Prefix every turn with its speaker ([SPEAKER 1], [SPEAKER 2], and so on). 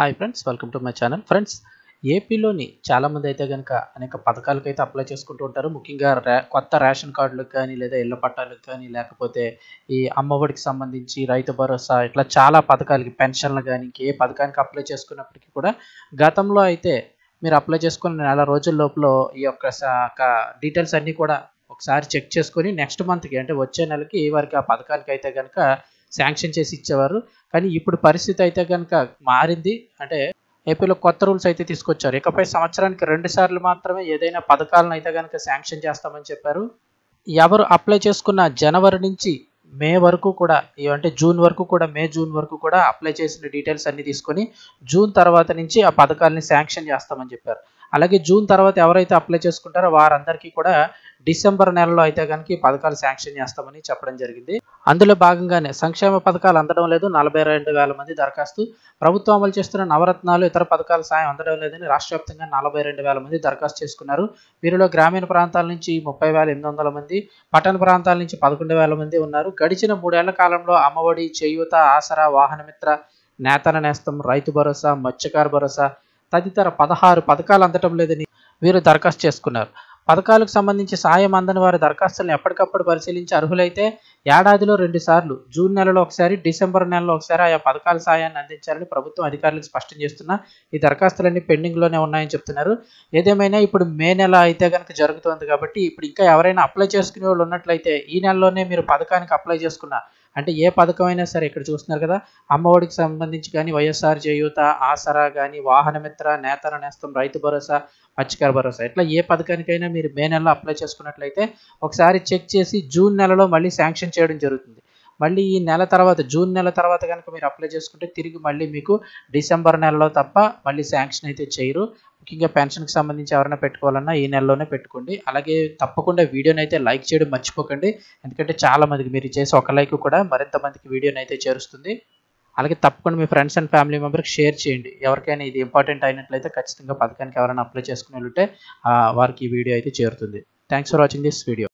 [SPEAKER 1] hi friends welcome to my channel friends ఏపీలోని చాలామంది అయితే కనుక అనేక పథకాలకు అయితే అప్లై చేసుకుంటూ ఉంటారు ముఖ్యంగా కొత్త రేషన్ కార్డులకు కానీ లేదా ఇళ్ల పట్టాలకు కానీ లేకపోతే ఈ అమ్మఒడికి సంబంధించి రైతు భరోసా ఇట్లా చాలా పథకాలకి పెన్షన్లు కానీ ఏ పథకానికి అప్లై చేసుకున్నప్పటికీ కూడా గతంలో అయితే మీరు అప్లై చేసుకున్న నెల రోజుల లోపల ఈ యొక్క డీటెయిల్స్ అన్నీ కూడా ఒకసారి చెక్ చేసుకొని నెక్స్ట్ మంత్కి అంటే వచ్చే నెలకి వారికి ఆ పథకానికి అయితే కనుక శాంక్షన్ చేసి ఇచ్చేవారు కానీ ఇప్పుడు పరిస్థితి అయితే కనుక మారింది అంటే ఏపీలో కొత్త రూల్స్ అయితే తీసుకొచ్చారు ఇకపై సంవత్సరానికి రెండు సార్లు మాత్రమే ఏదైనా పథకాలను అయితే కనుక శాంక్షన్ చేస్తామని చెప్పారు ఎవరు అప్లై చేసుకున్న జనవరి నుంచి మే వరకు కూడా అంటే జూన్ వరకు కూడా మే జూన్ వరకు కూడా అప్లై చేసిన డీటెయిల్స్ అన్ని తీసుకొని జూన్ తర్వాత నుంచి ఆ పథకాలని శాంక్షన్ చేస్తామని చెప్పారు అలాగే జూన్ తర్వాత ఎవరైతే అప్లై చేసుకుంటారో వారందరికీ కూడా డిసెంబర్ నెలలో అయితే కనుక ఈ పథకాలు శాంక్షన్ చేస్తామని చెప్పడం జరిగింది అందులో భాగంగానే సంక్షేమ పథకాలు అందడం లేదు నలభై రెండు వేల మంది దరఖాస్తు ప్రభుత్వం అమలు చేస్తున్న నవరత్నాలు ఇతర పథకాల సాయం అందడం లేదని రాష్ట్ర వ్యాప్తంగా నలభై రెండు వేల మంది దరఖాస్తు చేసుకున్నారు వీరిలో గ్రామీణ ప్రాంతాల నుంచి ముప్పై వేల ఎనిమిది వందల మంది పట్టణ ప్రాంతాల నుంచి పదకొండు వేల మంది ఉన్నారు గడిచిన మూడేళ్ల కాలంలో అమ్మఒడి చేయూత ఆసరా వాహనమిత్ర నేతల నేస్తం రైతు భరోసా మత్స్యకార భరోసా తదితర పదహారు పథకాలు అందటం లేదని వీరు దరఖాస్తు చేసుకున్నారు పథకాలకు సంబంధించి సాయం అందని వారి దరఖాస్తులను ఎప్పటికప్పుడు పరిశీలించి అర్హులైతే ఏడాదిలో రెండు సార్లు జూన్ నెలలో ఒకసారి డిసెంబర్ నెలలో ఒకసారి ఆయా పథకాల సాయాన్ని అందించాలని ప్రభుత్వం అధికారులకు స్పష్టం చేస్తున్న ఈ దరఖాస్తులన్నీ పెండింగ్లోనే ఉన్నాయని చెప్తున్నారు ఏదేమైనా ఇప్పుడు మే నెల అయితే కనుక జరుగుతుంది కాబట్టి ఇప్పుడు ఇంకా ఎవరైనా అప్లై చేసుకునే వాళ్ళు ఉన్నట్లయితే ఈ నెలలోనే మీరు పథకానికి అప్లై చేసుకున్న అంటే ఏ పథకం అయినా సరే ఇక్కడ చూస్తున్నారు కదా అమ్మఒడికి సంబంధించి కానీ వైఎస్ఆర్ చేయూత ఆసరా కానీ వాహనమిత్ర నేతల నేస్తం రైతు భరోసా మత్స్యకార భరోసా ఇట్లా ఏ పథకానికైనా మీరు మే నెలలో అప్లై చేసుకున్నట్లయితే ఒకసారి చెక్ చేసి జూన్ నెలలో మళ్ళీ శాంక్షన్ చేయడం జరుగుతుంది మళ్ళీ ఈ నెల తర్వాత జూన్ నెల తర్వాత కనుక మీరు అప్లై చేసుకుంటే తిరిగి మళ్ళీ మీకు డిసెంబర్ నెలలో తప్ప మళ్ళీ శాంక్షన్ అయితే చేయరు ముఖ్యంగా పెన్షన్కి సంబంధించి ఎవరైనా పెట్టుకోవాలన్నా ఈ నెలలోనే పెట్టుకోండి అలాగే తప్పకుండా వీడియోని అయితే లైక్ చేయడం మర్చిపోకండి ఎందుకంటే చాలా మందికి మీరు చేసే ఒక లైక్ కూడా మరింత మందికి వీడియోని అయితే చేరుస్తుంది అలాగే తప్పకుండా మీ ఫ్రెండ్స్ అండ్ ఫ్యామిలీ మెంబర్కి షేర్ చేయండి ఎవరికైనా ఇది ఇంపార్టెంట్ అయినట్లయితే ఖచ్చితంగా పథకానికి ఎవరైనా అప్లై చేసుకునే వారికి ఈ వీడియో అయితే చేరుతుంది thanks for watching this video